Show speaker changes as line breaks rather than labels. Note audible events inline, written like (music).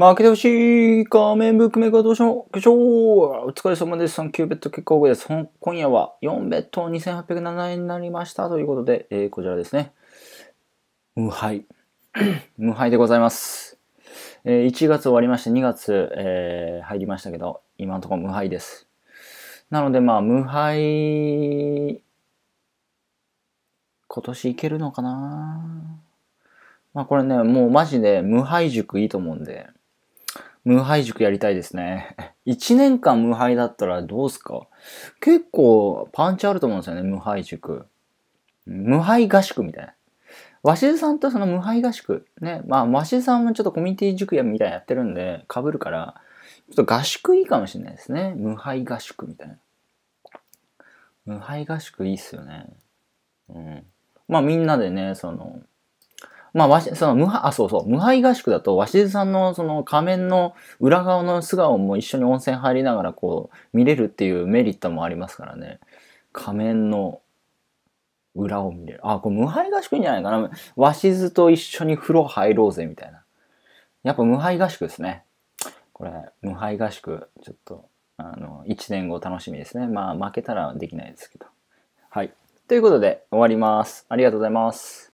負けてほしい画面ブックメーカーどうしよう。ょうお疲れ様です。3ーベッド結構多いです。今夜は4ベッド2807円になりました。ということで、えー、こちらですね。無敗。(clears throat) 無敗でございます。えー、1月終わりまして2月、えー、入りましたけど、今のところ無敗です。なのでまあ、無敗、今年いけるのかなまあこれね、もうマジで無敗塾いいと思うんで、無敗塾やりたいですね。1 (laughs) 年間無敗だったらどうすか結構パンチあると思うんですよね、無敗塾。無敗合宿みたいな。鷲津さんとその無敗合宿。ね。まあ、しずさんもちょっとコミュニティ塾やみたいなやってるんで、被るから、ちょっと合宿いいかもしれないですね。無敗合宿みたいな。無敗合宿いいっすよね。うん。まあみんなでね、その、まあ、わし、その、無敗、あ、そうそう、無敗合宿だと、鷲津さんの、その、仮面の裏側の素顔も一緒に温泉入りながら、こう、見れるっていうメリットもありますからね。仮面の裏を見れる。あ、これ無敗合宿いいんじゃないかな。鷲津と一緒に風呂入ろうぜ、みたいな。やっぱ無敗合宿ですね。これ、無敗合宿、ちょっと、あの、1年後楽し
みですね。まあ、負けたらできないですけど。はい。ということで、終わります。ありがとうございます。